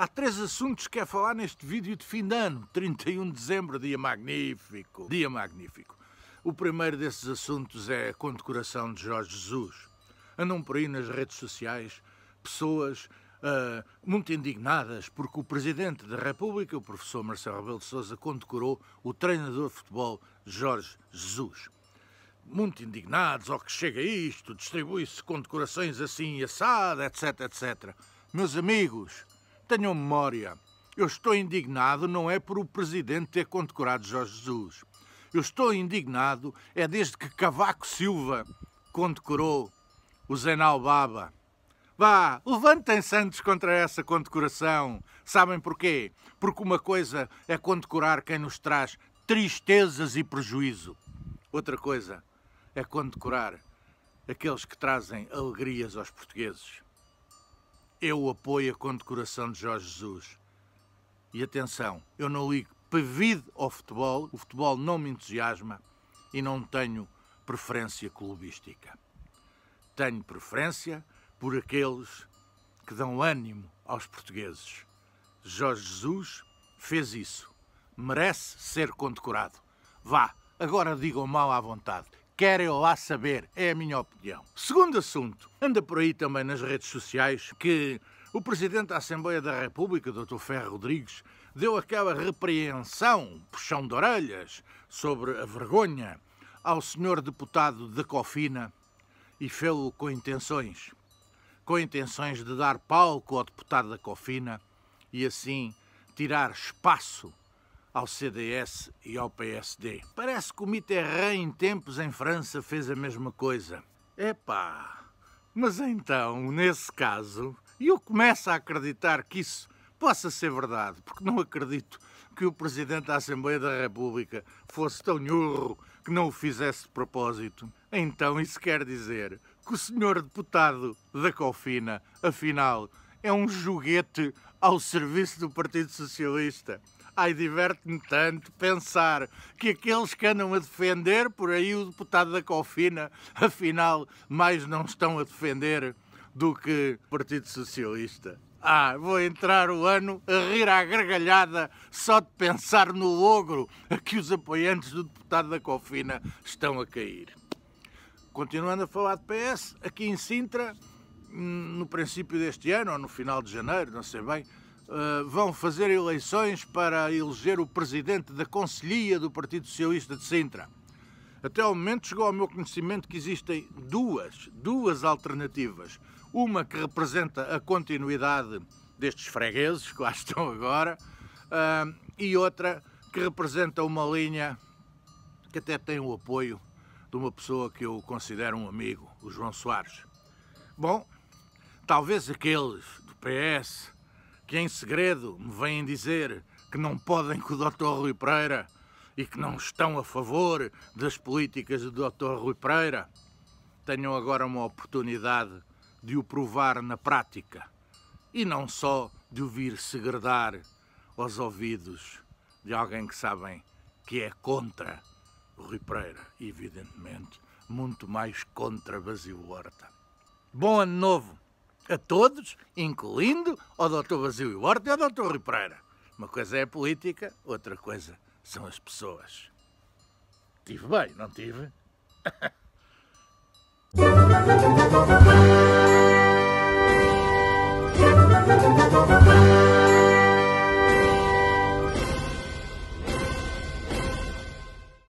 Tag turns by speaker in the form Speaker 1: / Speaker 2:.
Speaker 1: Há três assuntos que quer falar neste vídeo de fim de ano, 31 de dezembro, dia magnífico, dia magnífico. O primeiro desses assuntos é a condecoração de Jorge Jesus. Andam por aí nas redes sociais pessoas uh, muito indignadas porque o Presidente da República, o professor Marcelo Rebelo de Sousa, condecorou o treinador de futebol Jorge Jesus muito indignados, ao que chega isto, distribui-se condecorações assim assado, etc, etc. Meus amigos, Tenham memória. Eu estou indignado não é por o presidente ter condecorado Jorge Jesus. Eu estou indignado é desde que Cavaco Silva condecorou o Zenal Baba. Vá, levantem Santos contra essa condecoração. Sabem porquê? Porque uma coisa é condecorar quem nos traz tristezas e prejuízo. Outra coisa é condecorar aqueles que trazem alegrias aos portugueses. Eu apoio a condecoração de Jorge Jesus. E atenção, eu não ligo pevide ao futebol, o futebol não me entusiasma e não tenho preferência clubística. Tenho preferência por aqueles que dão ânimo aos portugueses. Jorge Jesus fez isso. Merece ser condecorado. Vá, agora digam mal à vontade querem lá saber, é a minha opinião. Segundo assunto, anda por aí também nas redes sociais que o Presidente da Assembleia da República, Dr. Ferro Rodrigues, deu aquela repreensão, puxão de orelhas, sobre a vergonha ao senhor deputado da de Cofina e fez o com intenções. Com intenções de dar palco ao deputado da Cofina e assim tirar espaço ao CDS e ao PSD. Parece que o Mitterrand, em tempos em França, fez a mesma coisa. Epá! Mas então, nesse caso, eu começo a acreditar que isso possa ser verdade, porque não acredito que o Presidente da Assembleia da República fosse tão nhurro que não o fizesse de propósito. Então, isso quer dizer que o senhor deputado da Cofina, afinal, é um joguete ao serviço do Partido Socialista. Ai, diverte-me tanto pensar que aqueles que andam a defender por aí o deputado da Cofina, afinal, mais não estão a defender do que o Partido Socialista. Ah, vou entrar o ano a rir à gargalhada só de pensar no logro a que os apoiantes do deputado da Cofina estão a cair. Continuando a falar de PS, aqui em Sintra, hum, no princípio deste ano, ou no final de janeiro, não sei bem, eh, vão fazer eleições para eleger o presidente da Conselhia do Partido Socialista de Sintra. Até ao momento chegou ao meu conhecimento que existem duas, duas alternativas. Uma que representa a continuidade destes fregueses que lá estão agora uh, e outra que representa uma linha que até tem o apoio de uma pessoa que eu considero um amigo, o João Soares. Bom, talvez aqueles do PS que em segredo me vêm dizer que não podem com o Dr. Rui Pereira e que não estão a favor das políticas do Dr. Rui Pereira, tenham agora uma oportunidade de o provar na prática e não só de o vir segredar aos ouvidos de alguém que sabem que é contra Rui Pereira, evidentemente, muito mais contra Basil Horta. Bom ano novo! a todos, incluindo ao Dr. Basílio e Horta e ao Dr. Rui Pereira. Uma coisa é a política, outra coisa são as pessoas. Tive bem, não tive?